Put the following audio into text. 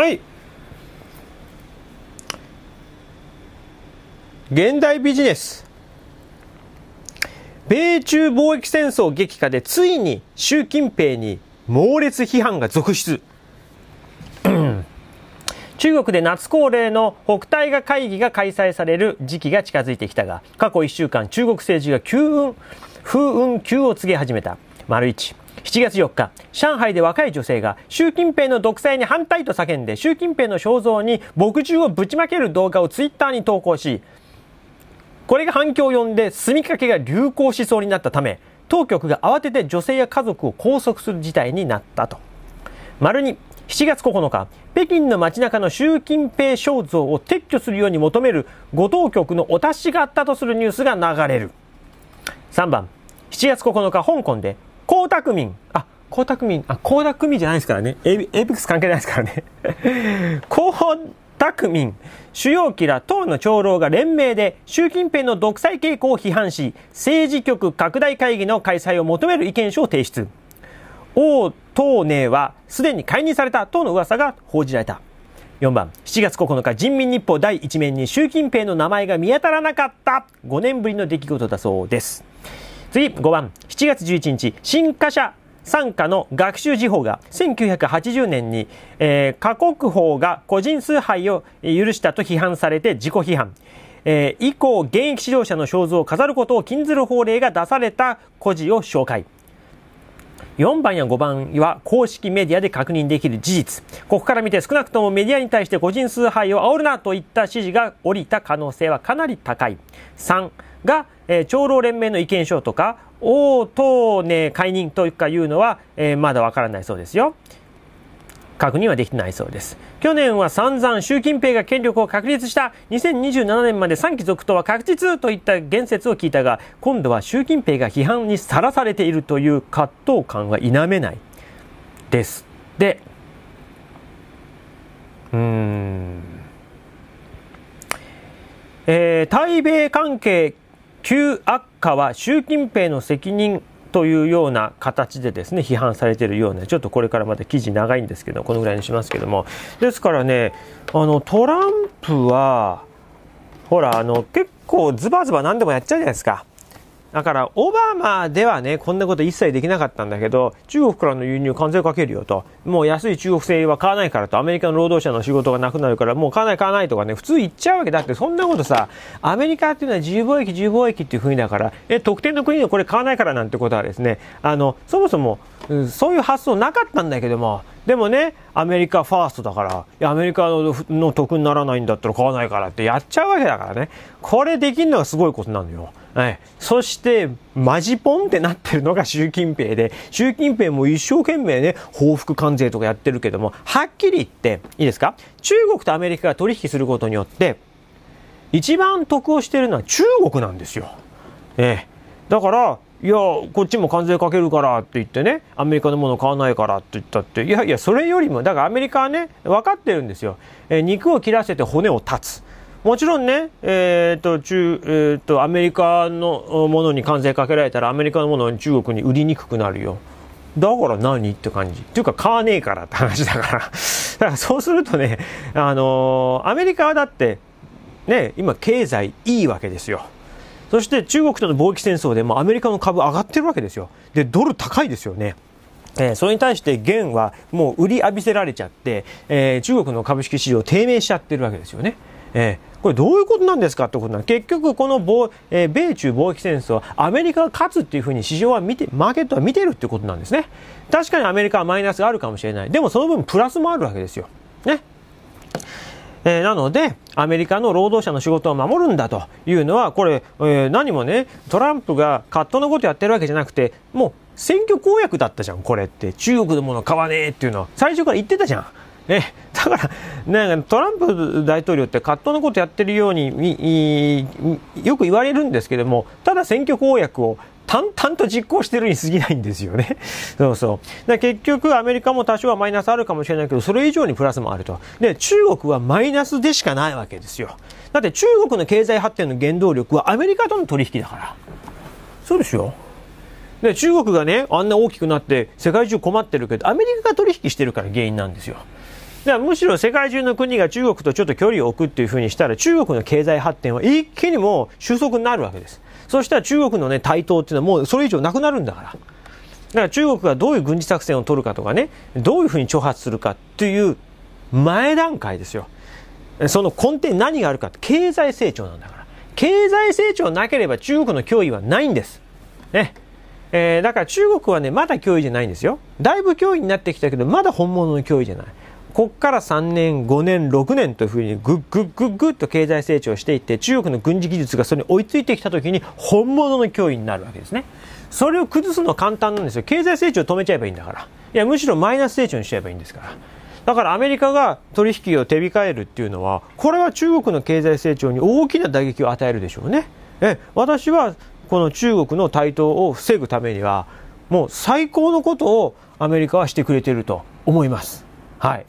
はい現代ビジネス米中貿易戦争激化でついに習近平に猛烈批判が続出 中国で夏恒例の北戴河会議が開催される時期が近づいてきたが過去1週間中国政治が風雲急を告げ始めた丸1 7月4日、上海で若い女性が習近平の独裁に反対と叫んで習近平の肖像に墨汁をぶちまける動画をツイッターに投稿し、これが反響を呼んで住みかけが流行しそうになったため、当局が慌てて女性や家族を拘束する事態になったと。丸に7月9日、北京の街中の習近平肖像を撤去するように求めるご当局のお達しがあったとするニュースが流れる。3番、7月9日、香港で江沢民。あ、江沢民。あ、江沢民じゃないですからね。エイエックス関係ないですからね。江沢民。主要機ら党の長老が連名で習近平の独裁傾向を批判し、政治局拡大会議の開催を求める意見書を提出。王東寧はすでに解任されたとの噂が報じられた。4番、7月9日、人民日報第1面に習近平の名前が見当たらなかった。5年ぶりの出来事だそうです。次、5番。7月11日、新華社傘下の学習時報が1980年に、えー、過国法が個人崇拝を許したと批判されて自己批判。えー、以降、現役指導者の肖像を飾ることを禁ずる法令が出された故事を紹介。4番や5番は公式メディアで確認できる事実。ここから見て少なくともメディアに対して個人崇拝を煽るなといった指示が降りた可能性はかなり高い。3が、えー、長老連盟の意見書とか、王答ね解任というかいうのは、えー、まだわからないそうですよ。確認はできないそうです。去年は散々習近平が権力を確立した2027年まで3期続投は確実といった言説を聞いたが、今度は習近平が批判にさらされているという葛藤感は否めないです。で、うん、えー、対米関係急悪化は習近平の責任というような形でですね批判されているようなちょっとこれからまだ記事長いんですけどこのぐらいにしますけどもですからねあのトランプはほらあの結構ズバズバ何でもやっちゃうじゃないですか。だから、オバマではね、こんなこと一切できなかったんだけど、中国からの輸入関税かけるよと。もう安い中国製は買わないからと、アメリカの労働者の仕事がなくなるから、もう買わない買わないとかね、普通言っちゃうわけだって、そんなことさ、アメリカっていうのは自由貿易、自由貿易っていう国だから、え、特定の国のこれ買わないからなんてことはですね、あの、そもそも、そういう発想なかったんだけども、でもね、アメリカファーストだから、いやアメリカの得にならないんだったら買わないからってやっちゃうわけだからね。これできるのがすごいことなのよ。はい、そしてマジポンってなってるのが習近平で習近平も一生懸命ね報復関税とかやってるけどもはっきり言っていいですか中国とアメリカが取引することによって一番得をしてるのは中国なんですよ。ええ、だからいやこっちも関税かけるからって言ってねアメリカのもの買わないからって言ったっていやいやそれよりもだからアメリカはね分かってるんですよ、え肉を切らせて骨を断つもちろんね、えっ、ー、と、中、えっ、ー、と、アメリカのものに関税かけられたら、アメリカのものに中国に売りにくくなるよ。だから何って感じ。っていうか買わねえからって話だから。だからそうするとね、あのー、アメリカはだって、ね、今経済いいわけですよ。そして中国との貿易戦争でもアメリカの株上がってるわけですよ。で、ドル高いですよね。えー、それに対して元はもう売り浴びせられちゃって、えー、中国の株式市場低迷しちゃってるわけですよね。えー、これどういうことなんですかってことなの結局この防、えー、米中貿易戦争アメリカが勝つっていうふうに市場は見てマーケットは見てるってことなんですね確かにアメリカはマイナスがあるかもしれないでもその分プラスもあるわけですよねえー、なので、アメリカの労働者の仕事を守るんだというのは、これ、えー、何もね、トランプが葛藤のことやってるわけじゃなくて、もう選挙公約だったじゃん、これって。中国のもの買わねえっていうのは、最初から言ってたじゃん。えだから、ね、トランプ大統領って葛藤のことやってるようによく言われるんですけども、ただ選挙公約を淡々と実行してるに過ぎないんですよね。そうそう。だ結局、アメリカも多少はマイナスあるかもしれないけど、それ以上にプラスもあると。で、中国はマイナスでしかないわけですよ。だって中国の経済発展の原動力はアメリカとの取引だから。そうですよ。で、中国がね、あんな大きくなって世界中困ってるけど、アメリカが取引してるから原因なんですよ。だからむしろ世界中の国が中国とちょっと距離を置くっていうふうにしたら、中国の経済発展は一気にもう収束になるわけです。そしたら中国のね、台頭っていうのはもうそれ以上なくなるんだから。だから中国がどういう軍事作戦を取るかとかね、どういうふうに挑発するかっていう前段階ですよ。その根底に何があるかって経済成長なんだから。経済成長なければ中国の脅威はないんです。ね。えー、だから中国はね、まだ脅威じゃないんですよ。だいぶ脅威になってきたけど、まだ本物の脅威じゃない。こっから3年、5年、6年というふうにグッグッグッグッと経済成長していって、中国の軍事技術がそれに追いついてきたときに本物の脅威になるわけですね。それを崩すのは簡単なんですよ。経済成長を止めちゃえばいいんだから。いや、むしろマイナス成長にしちゃえばいいんですから。だからアメリカが取引を手控えるっていうのは、これは中国の経済成長に大きな打撃を与えるでしょうね。え私はこの中国の台頭を防ぐためには、もう最高のことをアメリカはしてくれていると思います。はい。